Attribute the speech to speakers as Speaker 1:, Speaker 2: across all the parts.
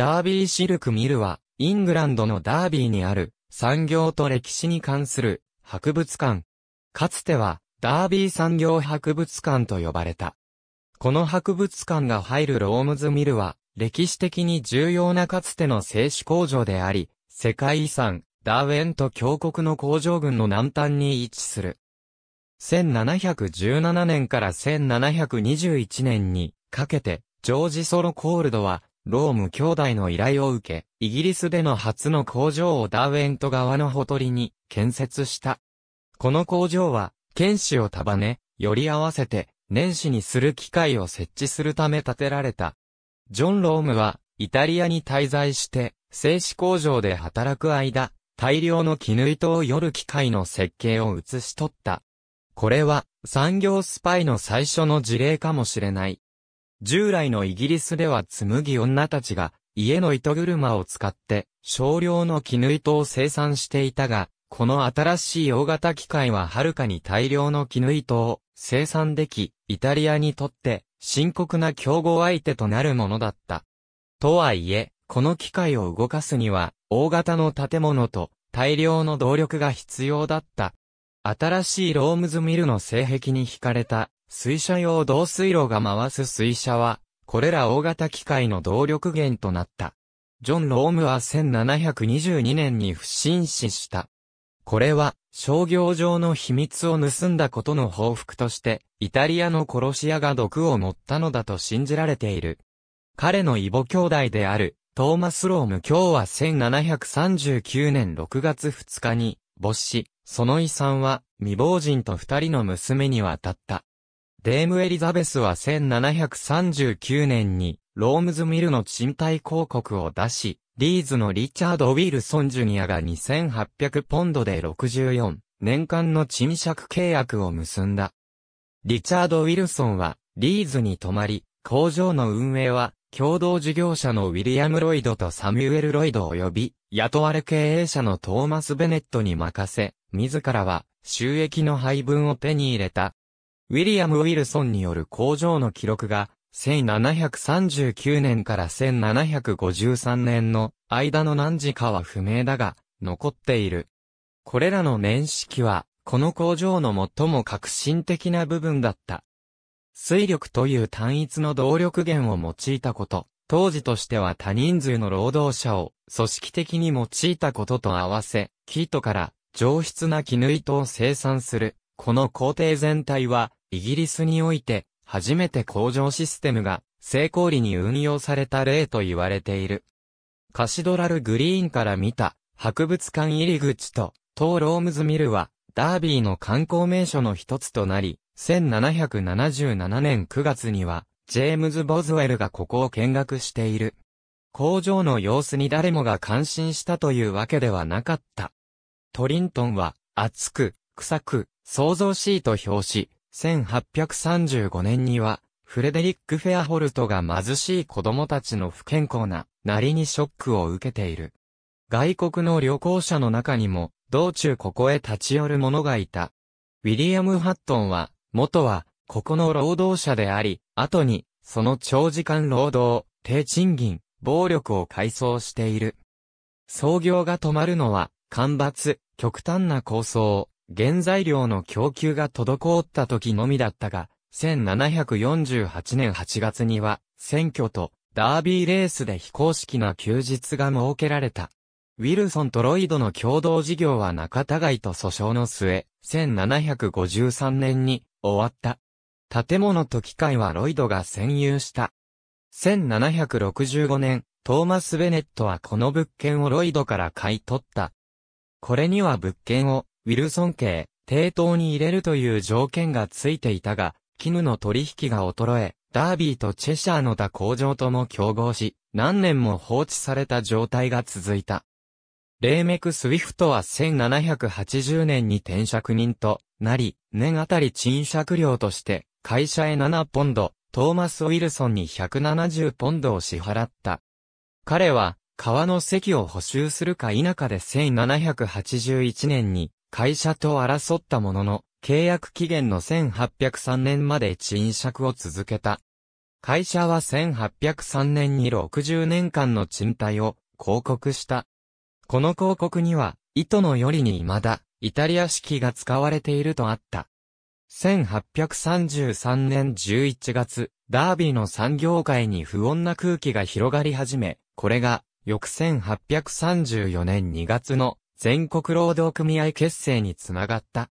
Speaker 1: ダービーシルクミルは、イングランドのダービーにある、産業と歴史に関する、博物館。かつては、ダービー産業博物館と呼ばれた。この博物館が入るロームズミルは、歴史的に重要なかつての製紙工場であり、世界遺産、ダーウェント峡谷の工場群の南端に位置する。1717年から1721年にかけて、ジョージ・ソロ・コールドは、ローム兄弟の依頼を受け、イギリスでの初の工場をダーウェント側のほとりに建設した。この工場は、剣士を束ね、寄り合わせて、年始にする機械を設置するため建てられた。ジョン・ロームは、イタリアに滞在して、製紙工場で働く間、大量の絹糸をよる機械の設計を写し取った。これは、産業スパイの最初の事例かもしれない。従来のイギリスでは紡ぎ女たちが家の糸車を使って少量の絹糸を生産していたが、この新しい大型機械ははるかに大量の絹糸を生産でき、イタリアにとって深刻な競合相手となるものだった。とはいえ、この機械を動かすには、大型の建物と大量の動力が必要だった。新しいロームズミルの性癖に惹かれた水車用導水路が回す水車は、これら大型機械の動力源となった。ジョン・ロームは1722年に不審死した。これは、商業上の秘密を盗んだことの報復として、イタリアの殺し屋が毒を持ったのだと信じられている。彼の異母兄弟である、トーマス・ローム今日は1739年6月2日に、没死、その遺産は、未亡人と二人の娘に渡った。デームエリザベスは1739年に、ロームズミルの賃貸広告を出し、リーズのリチャード・ウィルソン・ジュニアが2800ポンドで64年間の賃借契約を結んだ。リチャード・ウィルソンは、リーズに泊まり、工場の運営は、共同事業者のウィリアム・ロイドとサミュエル・ロイド及び、雇われ経営者のトーマス・ベネットに任せ、自らは、収益の配分を手に入れた、ウィリアム・ウィルソンによる工場の記録が、1739年から1753年の間の何時かは不明だが、残っている。これらの年式は、この工場の最も革新的な部分だった。水力という単一の動力源を用いたこと、当時としては多人数の労働者を組織的に用いたことと合わせ、キートから上質な絹糸を生産する。この工程全体は、イギリスにおいて、初めて工場システムが、成功裏に運用された例と言われている。カシドラルグリーンから見た、博物館入り口と、トーロームズミルは、ダービーの観光名所の一つとなり、1777年9月には、ジェームズ・ボズウェルがここを見学している。工場の様子に誰もが感心したというわけではなかった。トリントンは、暑く、臭く、創造しいと表し、1835年には、フレデリック・フェアホルトが貧しい子供たちの不健康な、なりにショックを受けている。外国の旅行者の中にも、道中ここへ立ち寄る者がいた。ウィリアム・ハットンは、元は、ここの労働者であり、後に、その長時間労働、低賃金、暴力を改装している。創業が止まるのは、干ばつ、極端な構想、原材料の供給が滞った時のみだったが、1748年8月には、選挙とダービーレースで非公式な休日が設けられた。ウィルソンとロイドの共同事業は仲互いと訴訟の末、1753年に終わった。建物と機械はロイドが占有した。1765年、トーマス・ベネットはこの物件をロイドから買い取った。これには物件をウィルソン家、抵当に入れるという条件がついていたが、絹の取引が衰え、ダービーとチェシャーの他工場とも競合し、何年も放置された状態が続いた。レーメク・スウィフトは1780年に転職人となり、年あたり賃借料として、会社へ7ポンド、トーマス・ウィルソンに170ポンドを支払った。彼は、川の席を補修するか否かで1781年に、会社と争ったものの、契約期限の1803年まで賃借を続けた。会社は1803年に60年間の賃貸を広告した。この広告には、糸のよりに未だ、イタリア式が使われているとあった。1833年11月、ダービーの産業界に不穏な空気が広がり始め、これが、翌1834年2月の全国労働組合結成につながった。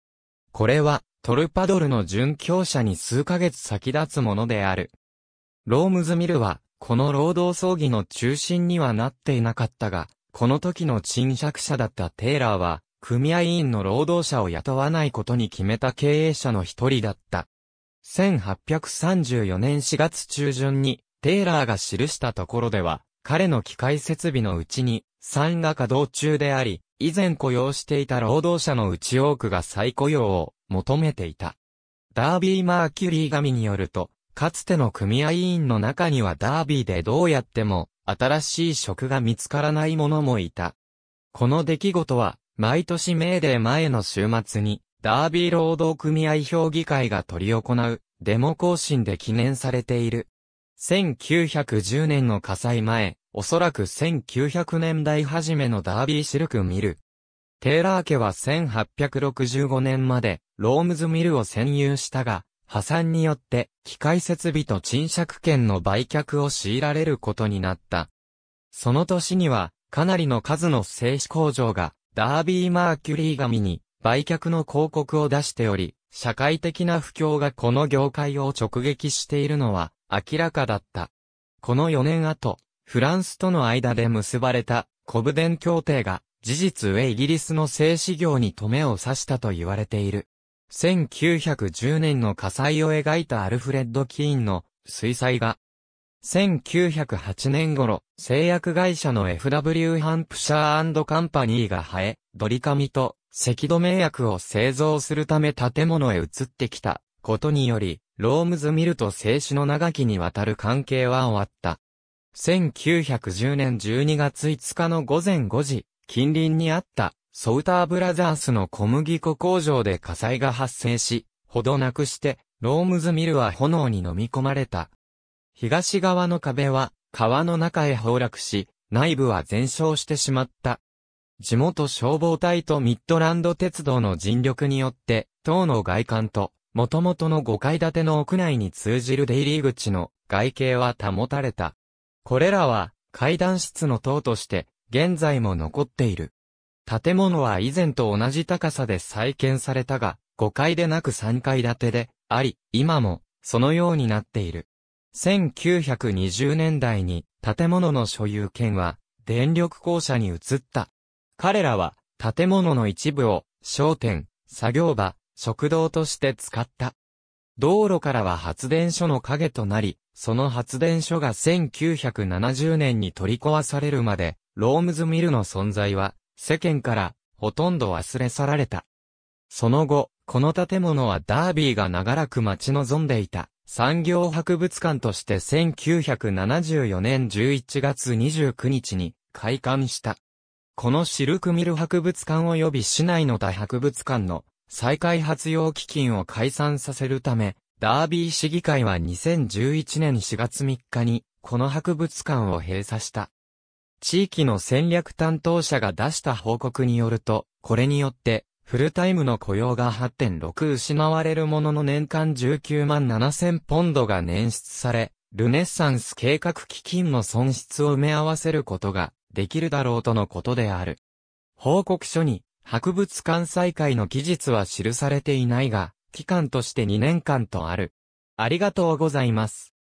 Speaker 1: これは、トルパドルの準強者に数ヶ月先立つものである。ロームズミルは、この労働争議の中心にはなっていなかったが、この時の賃借者だったテイラーは、組合員の労働者を雇わないことに決めた経営者の一人だった。1834年4月中旬に、テイラーが記したところでは、彼の機械設備のうちに、山が稼働中であり、以前雇用していた労働者のうち多くが再雇用を求めていた。ダービー・マーキュリー神によると、かつての組合員の中にはダービーでどうやっても新しい職が見つからない者もいた。この出来事は、毎年メーデー前の週末に、ダービー労働組合評議会が取り行う、デモ行進で記念されている。1910年の火災前、おそらく1900年代初めのダービーシルクミル。テーラー家は1865年まで、ロームズミルを占有したが、破産によって、機械設備と賃借権の売却を強いられることになった。その年には、かなりの数の製紙工場が、ダービー・マーキュリー紙に、売却の広告を出しており、社会的な不況がこの業界を直撃しているのは、明らかだった。この4年後、フランスとの間で結ばれた、コブデン協定が、事実上イギリスの製紙業に止めを刺したと言われている。1910年の火災を描いたアルフレッド・キーンの水彩画。1908年頃、製薬会社の FW ハンプシャーカンパニーが生え、ドリカミと、赤土名薬を製造するため建物へ移ってきたことにより、ロームズ・ミルと静止の長きにわたる関係は終わった。1910年12月5日の午前5時、近隣にあったソウターブラザースの小麦粉工場で火災が発生し、ほどなくして、ロームズ・ミルは炎に飲み込まれた。東側の壁は川の中へ崩落し、内部は全焼してしまった。地元消防隊とミッドランド鉄道の尽力によって、塔の外観と元々の5階建ての屋内に通じる出入り口の外形は保たれた。これらは階段室の塔として現在も残っている。建物は以前と同じ高さで再建されたが、5階でなく3階建てであり、今もそのようになっている。1920年代に建物の所有権は電力公社に移った。彼らは建物の一部を商店、作業場、食堂として使った。道路からは発電所の影となり、その発電所が1970年に取り壊されるまで、ロームズミルの存在は、世間からほとんど忘れ去られた。その後、この建物はダービーが長らく待ち望んでいた産業博物館として1974年11月29日に開館した。このシルクミル博物館及び市内の大博物館の再開発用基金を解散させるため、ダービー市議会は2011年4月3日に、この博物館を閉鎖した。地域の戦略担当者が出した報告によると、これによって、フルタイムの雇用が8.6失われるものの年間19万7000ポンドが捻出され、ルネッサンス計画基金の損失を埋め合わせることができるだろうとのことである。報告書に、博物館再開の期日は記されていないが、期間として2年間とある。ありがとうございます。